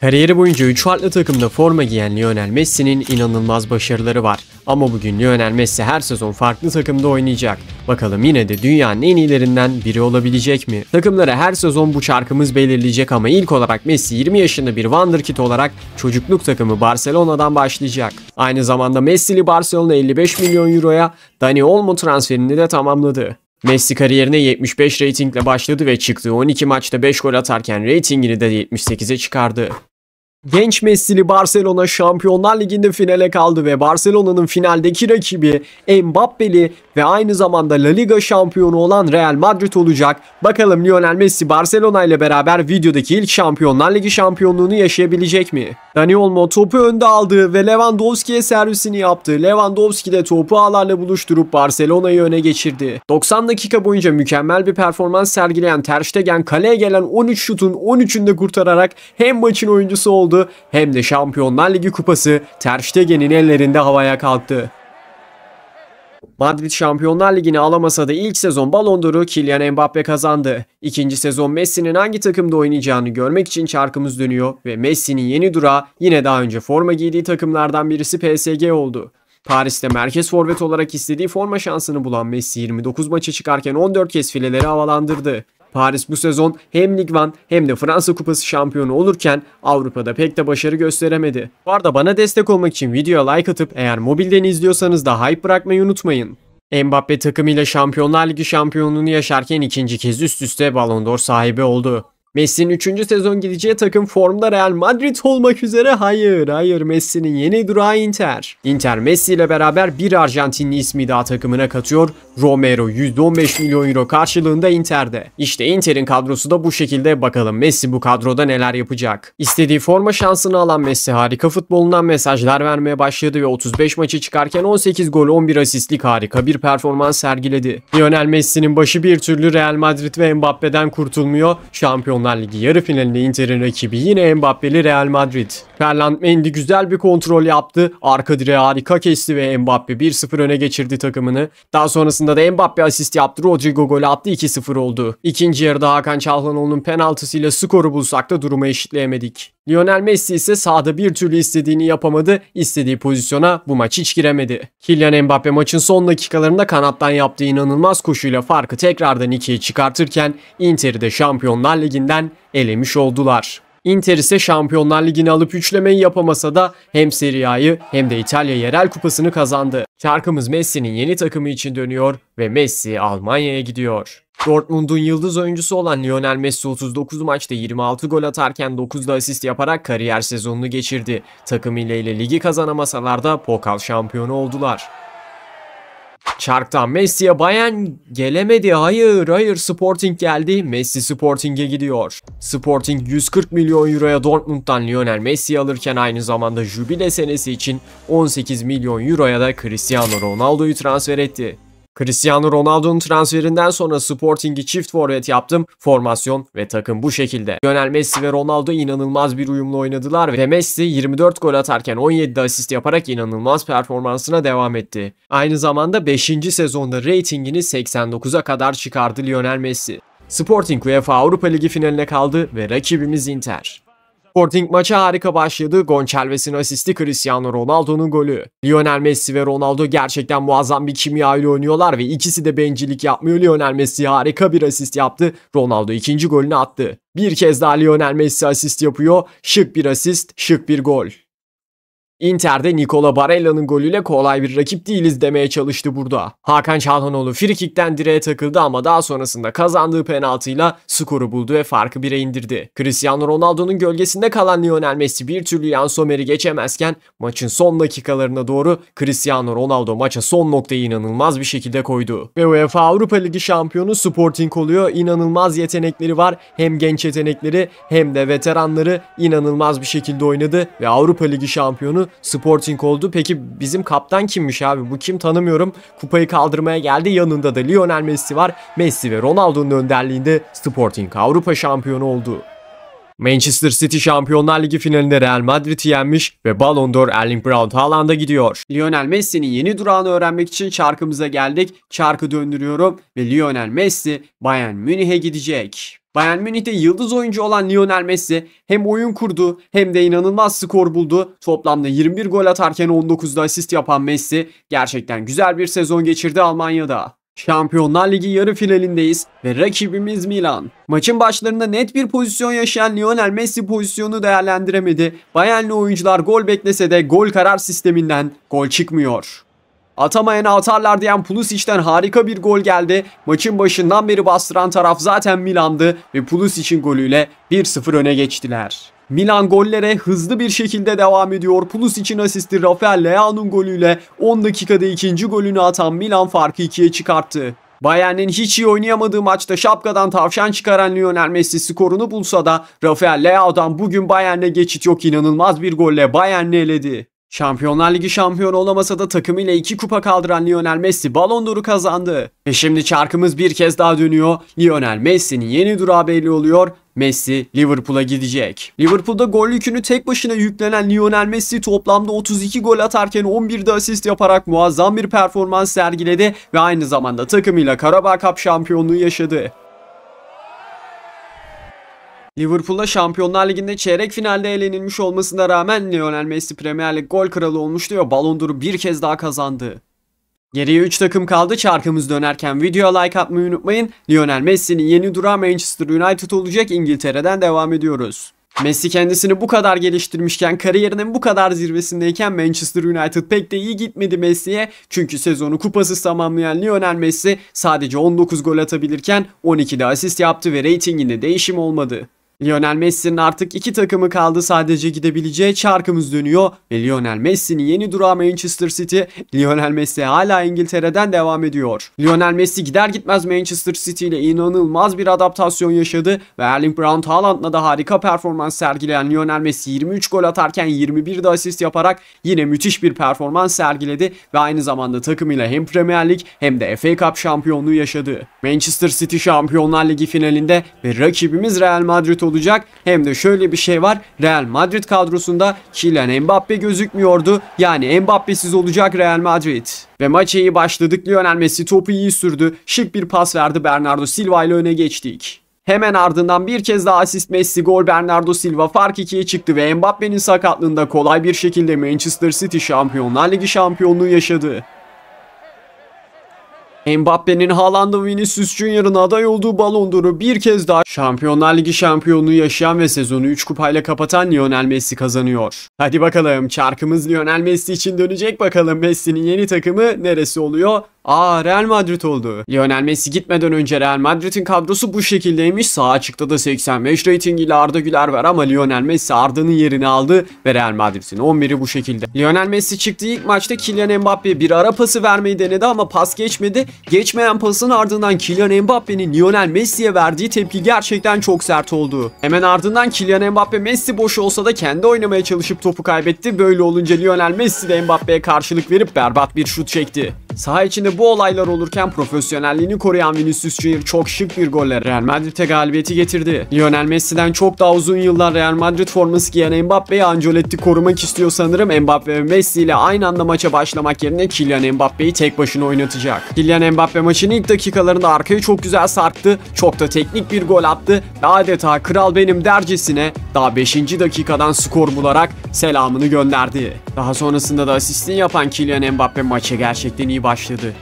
Kariyeri boyunca 3 farklı takımda forma giyen Lionel Messi'nin inanılmaz başarıları var. Ama bugün Lionel Messi her sezon farklı takımda oynayacak. Bakalım yine de dünyanın en iyilerinden biri olabilecek mi? Takımlara her sezon bu çarkımız belirleyecek ama ilk olarak Messi 20 yaşında bir wonderkid olarak çocukluk takımı Barcelona'dan başlayacak. Aynı zamanda Messi'li Barcelona 55 milyon euroya Dani Olmo transferini de tamamladı. Messi kariyerine 75 reytingle başladı ve çıktığı 12 maçta 5 gol atarken reytingini de 78'e çıkardı. Genç Messi'li Barcelona Şampiyonlar Ligi'nde finale kaldı ve Barcelona'nın finaldeki rakibi Mbappe'li ve aynı zamanda La Liga şampiyonu olan Real Madrid olacak. Bakalım Lionel Messi Barcelona ile beraber videodaki ilk Şampiyonlar Ligi şampiyonluğunu yaşayabilecek mi? Dani Olmo topu önde aldı ve Lewandowski'ye servisini yaptı. Lewandowski de topu ağlarla buluşturup Barcelona'yı öne geçirdi. 90 dakika boyunca mükemmel bir performans sergileyen Ter Stegen kaleye gelen 13 şutun 13'ünü de kurtararak hem maçın oyuncusu oldu oldu hem de Şampiyonlar Ligi kupası Ter Stegen'in ellerinde havaya kalktı. Madrid Şampiyonlar Ligi'ni alamasa da ilk sezon Ballon d'Or'u Kylian Mbappe kazandı. İkinci sezon Messi'nin hangi takımda oynayacağını görmek için çarkımız dönüyor ve Messi'nin yeni durağı yine daha önce forma giydiği takımlardan birisi PSG oldu. Paris'te merkez forvet olarak istediği forma şansını bulan Messi 29 maça çıkarken 14 kez fileleri havalandırdı. Paris bu sezon hem Lig 1 hem de Fransa Kupası şampiyonu olurken Avrupa'da pek de başarı gösteremedi. Bu arada bana destek olmak için videoya like atıp eğer mobilden izliyorsanız da hype bırakmayı unutmayın. Mbappe takımıyla Şampiyonlar Ligi şampiyonluğunu yaşarken ikinci kez üst üste Ballon d'Or sahibi oldu. Messi'nin 3. sezon gideceği takım formda Real Madrid olmak üzere hayır hayır Messi'nin yeni durağı Inter. Inter Messi ile beraber bir Arjantinli ismi daha takımına katıyor. Romero 115 milyon euro karşılığında Inter'de. İşte Inter'in kadrosu da bu şekilde bakalım Messi bu kadroda neler yapacak. İstediği forma şansını alan Messi harika futbolundan mesajlar vermeye başladı ve 35 maçı çıkarken 18 gol 11 asistlik harika bir performans sergiledi. Lionel Messi'nin başı bir türlü Real Madrid ve Mbappe'den kurtulmuyor. Şampiyon Şampiyonlar Ligi yarı finalinde Inter'in rakibi yine Mbappe'li Real Madrid. Ferland Mendy güzel bir kontrol yaptı. Arka direği harika kesti ve Mbappe 1-0 öne geçirdi takımını. Daha sonrasında da Mbappe asist yaptı. Rodrigo gol attı 2-0 oldu. İkinci yarıda Hakan Çalhanoğlu'nun penaltısıyla skoru bulsak da durumu eşitleyemedik. Lionel Messi ise sahada bir türlü istediğini yapamadı. istediği pozisyona bu maç hiç giremedi. Kylian Mbappe maçın son dakikalarında kanattan yaptığı inanılmaz koşuyla farkı tekrardan ikiye çıkartırken Inter'i de Şampiyonlar Ligi'nde üzerinden elemiş oldular. Inter ise Şampiyonlar Ligi'ni alıp üçlemeyi yapamasa da hem Serie A'yı hem de İtalya Yerel Kupası'nı kazandı. Şarkımız Messi'nin yeni takımı için dönüyor ve Messi Almanya'ya gidiyor. Dortmund'un yıldız oyuncusu olan Lionel Messi 39 maçta 26 gol atarken 9 da asist yaparak kariyer sezonunu geçirdi. Takımıyla ile ligi kazanamasalar da pokal şampiyonu oldular. Çarktan Messi'ye bayan gelemedi. Hayır hayır Sporting geldi. Messi Sporting'e gidiyor. Sporting 140 milyon euroya Dortmund'dan Lionel Messi alırken aynı zamanda Jubile senesi için 18 milyon euroya da Cristiano Ronaldo'yu transfer etti. Cristiano Ronaldo'nun transferinden sonra Sporting'i çift forvet yaptım. Formasyon ve takım bu şekilde. Lionel Messi ve Ronaldo inanılmaz bir uyumlu oynadılar ve Messi 24 gol atarken 17 asist yaparak inanılmaz performansına devam etti. Aynı zamanda 5. sezonda reytingini 89'a kadar çıkardı Lionel Messi. Sporting UEFA Avrupa Ligi finaline kaldı ve rakibimiz Inter. Sporting maça harika başladı. Gonçalves'in asisti Cristiano Ronaldo'nun golü. Lionel Messi ve Ronaldo gerçekten muazzam bir kimya ile oynuyorlar ve ikisi de bencillik yapmıyor. Lionel Messi harika bir asist yaptı. Ronaldo ikinci golünü attı. Bir kez daha Lionel Messi asist yapıyor. Şık bir asist, şık bir gol. Inter'de Nicola Barella'nın golüyle kolay bir rakip değiliz demeye çalıştı burada. Hakan Çalhanoğlu frikikten direğe takıldı ama daha sonrasında kazandığı penaltıyla skoru buldu ve farkı 1'e indirdi. Cristiano Ronaldo'nun gölgesinde kalan Lionel Messi bir türlü Jan Sommer'i geçemezken maçın son dakikalarına doğru Cristiano Ronaldo maça son noktayı inanılmaz bir şekilde koydu. Ve UEFA Avrupa Ligi şampiyonu Sporting oluyor. İnanılmaz yetenekleri var. Hem genç yetenekleri hem de veteranları inanılmaz bir şekilde oynadı ve Avrupa Ligi şampiyonu Sporting oldu. Peki bizim kaptan kimmiş abi? Bu kim tanımıyorum. Kupayı kaldırmaya geldi. Yanında da Lionel Messi var. Messi ve Ronaldo'nun önderliğinde Sporting Avrupa şampiyonu oldu. Manchester City Şampiyonlar Ligi finalinde Real Madrid'i yenmiş ve Ballon d'Or Erling Braut Haaland'a gidiyor. Lionel Messi'nin yeni durağını öğrenmek için çarkımıza geldik. Çarkı döndürüyorum ve Lionel Messi Bayern Münih'e gidecek. Bayern Münih'te yıldız oyuncu olan Lionel Messi hem oyun kurdu hem de inanılmaz skor buldu. Toplamda 21 gol atarken 19'da asist yapan Messi gerçekten güzel bir sezon geçirdi Almanya'da. Şampiyonlar Ligi yarı finalindeyiz ve rakibimiz Milan. Maçın başlarında net bir pozisyon yaşayan Lionel Messi pozisyonu değerlendiremedi. Bayernli oyuncular gol beklese de gol karar sisteminden gol çıkmıyor. Atamayana atarlar diyen Pulisic'den harika bir gol geldi. Maçın başından beri bastıran taraf zaten Milan'dı ve Pulisic'in golüyle 1-0 öne geçtiler. Milan gollere hızlı bir şekilde devam ediyor. için asisti Rafael Leao'nun golüyle 10 dakikada ikinci golünü atan Milan farkı ikiye çıkarttı. Bayern'in hiç iyi oynayamadığı maçta şapkadan tavşan çıkaran Lionel Messi skorunu bulsa da Rafael Leao'dan bugün Bayern'e geçit yok inanılmaz bir golle Bayern'i eledi. Şampiyonlar Ligi şampiyon olamasa da takımıyla iki kupa kaldıran Lionel Messi Ballon d'Or'u kazandı. Ve şimdi çarkımız bir kez daha dönüyor. Lionel Messi'nin yeni durağı belli oluyor. Messi Liverpool'a gidecek. Liverpool'da gol yükünü tek başına yüklenen Lionel Messi toplamda 32 gol atarken 11'de asist yaparak muazzam bir performans sergiledi ve aynı zamanda takımıyla Karabağ Cup şampiyonluğu yaşadı. Liverpool'a Şampiyonlar Ligi'nde çeyrek finalde elenilmiş olmasına rağmen Lionel Messi Premier Lig gol kralı olmuştu ve Ballon d'Or'u bir kez daha kazandı. Geriye 3 takım kaldı çarkımız dönerken videoya like atmayı unutmayın. Lionel Messi'nin yeni durağı Manchester United olacak İngiltere'den devam ediyoruz. Messi kendisini bu kadar geliştirmişken kariyerinin bu kadar zirvesindeyken Manchester United pek de iyi gitmedi Messi'ye. Çünkü sezonu kupasız tamamlayan Lionel Messi sadece 19 gol atabilirken 12'de asist yaptı ve reytinginde değişim olmadı. Lionel Messi'nin artık iki takımı kaldı sadece gidebileceği çarkımız dönüyor ve Lionel Messi'nin yeni durağı Manchester City. Lionel Messi hala İngiltere'den devam ediyor. Lionel Messi gider gitmez Manchester City ile inanılmaz bir adaptasyon yaşadı ve Erling Braut Haaland'la da harika performans sergileyen Lionel Messi 23 gol atarken 21 de asist yaparak yine müthiş bir performans sergiledi ve aynı zamanda takımıyla hem Premier Lig hem de FA Cup şampiyonluğu yaşadı. Manchester City Şampiyonlar Ligi finalinde ve rakibimiz Real Madrid olacak. Hem de şöyle bir şey var. Real Madrid kadrosunda Kylian Mbappe gözükmüyordu. Yani Mbappe'siz olacak Real Madrid. Ve maç iyi başladık. Lionel Messi topu iyi sürdü. Şık bir pas verdi Bernardo Silva ile öne geçtik. Hemen ardından bir kez daha asist Messi gol Bernardo Silva fark 2'ye çıktı ve Mbappe'nin sakatlığında kolay bir şekilde Manchester City Şampiyonlar Ligi şampiyonluğu yaşadı. Mbappe'nin Haaland'ın Vinicius Junior'ın aday olduğu Ballon d'Or'u bir kez daha Şampiyonlar Ligi şampiyonluğu yaşayan ve sezonu 3 kupayla kapatan Lionel Messi kazanıyor. Hadi bakalım çarkımız Lionel Messi için dönecek bakalım Messi'nin yeni takımı neresi oluyor? Aa Real Madrid oldu. Lionel Messi gitmeden önce Real Madrid'in kadrosu bu şekildeymiş. Sağ çıktı da 85 reytingiyle Arda Güler var ama Lionel Messi Arda'nın yerini aldı ve Real Madrid'in 11'i bu şekilde. Lionel Messi çıktığı ilk maçta Kylian Mbappe bir ara pası vermeyi denedi ama pas geçmedi. Geçmeyen pasın ardından Kylian Mbappe'nin Lionel Messi'ye verdiği tepki gerçekten çok sert oldu. Hemen ardından Kylian Mbappe Messi boş olsa da kendi oynamaya çalışıp topu kaybetti. Böyle olunca Lionel Messi de Mbappe'ye karşılık verip berbat bir şut çekti. Saha içinde bu olaylar olurken profesyonelliğini koruyan Vinicius Junior çok şık bir golle Real Madrid'e galibiyeti getirdi. Lionel Messi'den çok daha uzun yıllar Real Madrid forması giyen Mbappe'yi Ancelotti korumak istiyor sanırım. Mbappe ve Messi ile aynı anda maça başlamak yerine Kylian Mbappe'yi tek başına oynatacak. Kylian Mbappe maçın ilk dakikalarında arkaya çok güzel sarktı. Çok da teknik bir gol attı ve adeta kral benim dercesine daha 5. dakikadan skor bularak selamını gönderdi. Daha sonrasında da asistini yapan Kylian Mbappe maça gerçekten iyi başladı.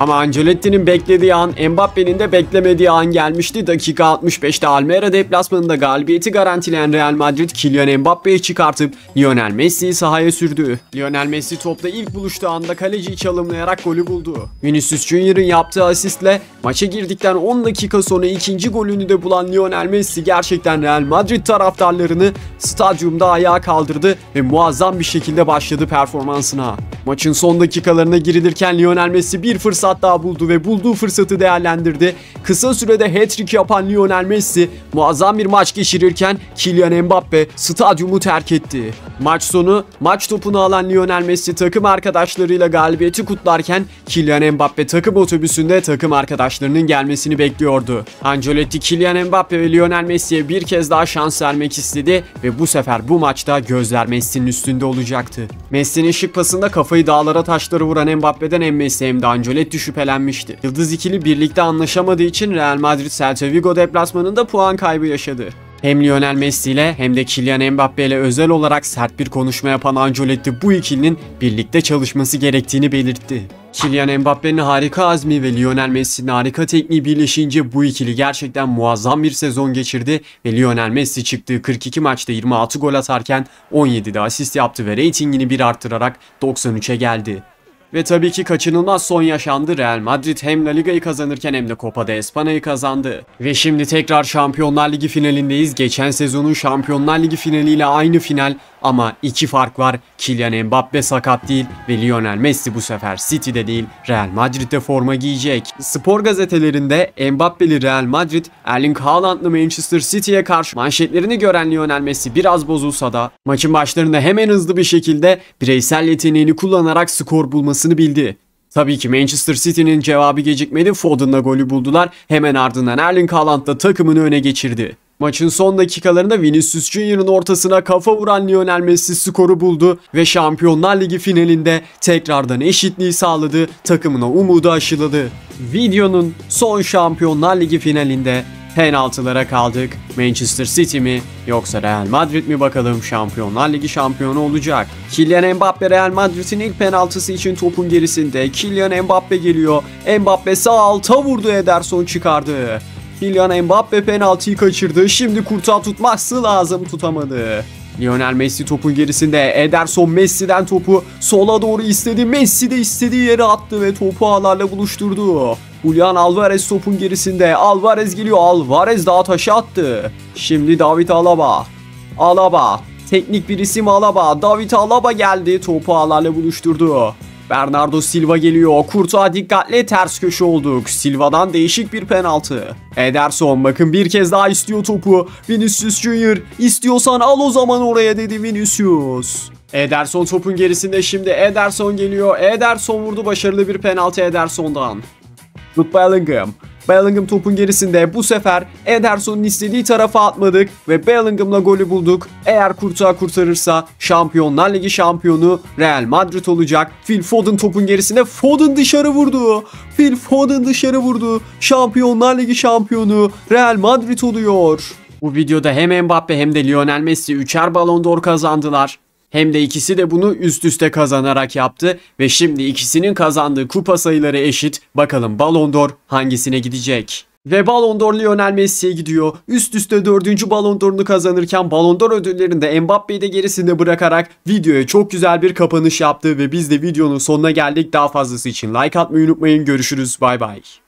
Ama Ancelotti'nin beklediği an Mbappe'nin de beklemediği an gelmişti. Dakika 65'te Almera deplasmanında galibiyeti garantileyen Real Madrid Kylian Mbappe'yi çıkartıp Lionel Messi'yi sahaya sürdü. Lionel Messi topla ilk buluştuğu anda kaleciyi çalımlayarak golü buldu. Vinicius Junior'ın yaptığı asistle maça girdikten 10 dakika sonra ikinci golünü de bulan Lionel Messi gerçekten Real Madrid taraftarlarını stadyumda ayağa kaldırdı ve muazzam bir şekilde başladı performansına. Maçın son dakikalarına girilirken Lionel Messi bir fırsat fırsat daha buldu ve bulduğu fırsatı değerlendirdi. Kısa sürede hat-trick yapan Lionel Messi muazzam bir maç geçirirken Kylian Mbappe stadyumu terk etti. Maç sonu maç topunu alan Lionel Messi takım arkadaşlarıyla galibiyeti kutlarken Kylian Mbappe takım otobüsünde takım arkadaşlarının gelmesini bekliyordu. Ancelotti Kylian Mbappe ve Lionel Messi'ye bir kez daha şans vermek istedi ve bu sefer bu maçta gözler Messi'nin üstünde olacaktı. Messi'nin şık pasında kafayı dağlara taşları vuran Mbappe'den hem Messi hem de Ancelotti sürekli şüphelenmişti. Yıldız ikili birlikte anlaşamadığı için Real Madrid Celta Vigo deplasmanında puan kaybı yaşadı. Hem Lionel Messi ile hem de Kylian Mbappe ile özel olarak sert bir konuşma yapan Ancelotti bu ikilinin birlikte çalışması gerektiğini belirtti. Kylian Mbappe'nin harika azmi ve Lionel Messi'nin harika tekniği birleşince bu ikili gerçekten muazzam bir sezon geçirdi ve Lionel Messi çıktığı 42 maçta 26 gol atarken 17'de asist yaptı ve reytingini bir arttırarak 93'e geldi. Ve tabii ki kaçınılmaz son yaşandı. Real Madrid hem La Liga'yı kazanırken hem de Copa de Espanya'yı kazandı. Ve şimdi tekrar Şampiyonlar Ligi finalindeyiz. Geçen sezonun Şampiyonlar Ligi finaliyle aynı final ama iki fark var. Kylian Mbappe sakat değil ve Lionel Messi bu sefer City'de değil Real Madrid'de forma giyecek. Spor gazetelerinde Mbappe'li Real Madrid, Erling Haaland'lı Manchester City'ye karşı manşetlerini gören Lionel Messi biraz bozulsa da maçın başlarında hemen hızlı bir şekilde bireysel yeteneğini kullanarak skor bulması şansını bildi. Tabii ki Manchester City'nin cevabı gecikmedi. Foden'la golü buldular. Hemen ardından Erling Haaland da takımını öne geçirdi. Maçın son dakikalarında Vinicius Junior'ın ortasına kafa vuran Lionel Messi skoru buldu ve Şampiyonlar Ligi finalinde tekrardan eşitliği sağladı, takımına umudu aşıladı. Videonun son Şampiyonlar Ligi finalinde penaltılara kaldık. Manchester City mi yoksa Real Madrid mi bakalım Şampiyonlar Ligi şampiyonu olacak. Kylian Mbappe Real Madrid'in ilk penaltısı için topun gerisinde. Kylian Mbappe geliyor. Mbappe sağ alta vurdu Ederson çıkardı. Kylian Mbappe penaltıyı kaçırdı. Şimdi kurtağı tutması lazım tutamadı. Lionel Messi topun gerisinde. Ederson Messi'den topu sola doğru istedi. Messi de istediği yere attı ve topu ağlarla buluşturdu. Julian Alvarez topun gerisinde. Alvarez geliyor. Alvarez daha taşı attı. Şimdi David Alaba. Alaba. Teknik bir isim Alaba. David Alaba geldi. Topu ağlarla buluşturdu. Bernardo Silva geliyor. Kurtuğa dikkatle ters köşe olduk. Silva'dan değişik bir penaltı. Ederson bakın bir kez daha istiyor topu. Vinicius Junior istiyorsan al o zaman oraya dedi Vinicius. Ederson topun gerisinde şimdi Ederson geliyor. Ederson vurdu başarılı bir penaltı Ederson'dan. Jude Bellingham. Bellingham topun gerisinde bu sefer Ederson'un istediği tarafa atmadık ve Bellingham'la golü bulduk. Eğer kurtağı kurtarırsa Şampiyonlar Ligi şampiyonu Real Madrid olacak. Phil Foden topun gerisinde, Foden dışarı vurdu. Phil Foden dışarı vurdu. Şampiyonlar Ligi şampiyonu Real Madrid oluyor. Bu videoda hem Mbappe hem de Lionel Messi üçer Ballon d'Or kazandılar. Hem de ikisi de bunu üst üste kazanarak yaptı ve şimdi ikisinin kazandığı kupa sayıları eşit. Bakalım Ballon d'Or hangisine gidecek? Ve Ballon d'Or Lionel Messi'ye gidiyor. Üst üste dördüncü Ballon d'Or'unu kazanırken Ballon d'Or ödüllerinde Mbappe'yi de gerisinde bırakarak videoya çok güzel bir kapanış yaptı ve biz de videonun sonuna geldik. Daha fazlası için like atmayı unutmayın. Görüşürüz. Bay bay.